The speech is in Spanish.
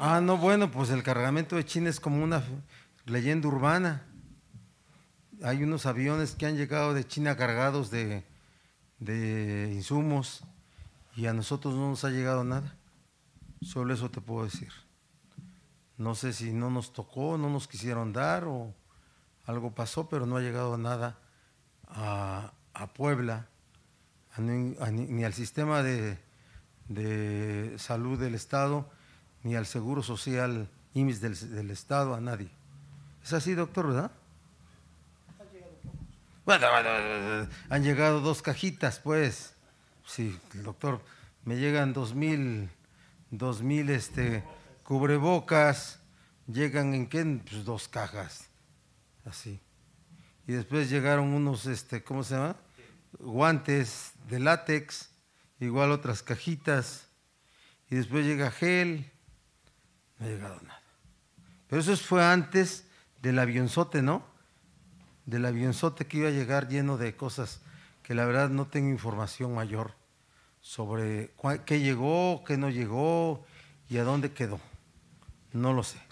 Ah, no, bueno, pues el cargamento de China es como una leyenda urbana. Hay unos aviones que han llegado de China cargados de, insumos y a nosotros no nos ha llegado nada. Solo eso te puedo decir. No sé si no nos tocó, no nos quisieron dar o algo pasó, pero no ha llegado nada a, Puebla, ni, al sistema de, de salud del Estado ni al Seguro Social imis del, Estado, a nadie. Es así, doctor, ¿verdad? Bueno, han llegado dos cajitas, pues. Sí, doctor, me llegan dos mil, dos mil este, cubrebocas, llegan en qué, pues dos cajas, así. Y después llegaron unos, este, ¿cómo se llama? Guantes de látex, igual otras cajitas. Y después llega gel, no ha llegado nada. Pero eso fue antes del avionzote, ¿no? Del avionzote que iba a llegar lleno de cosas que la verdad no tengo información mayor sobre qué llegó, qué no llegó y a dónde quedó. No lo sé.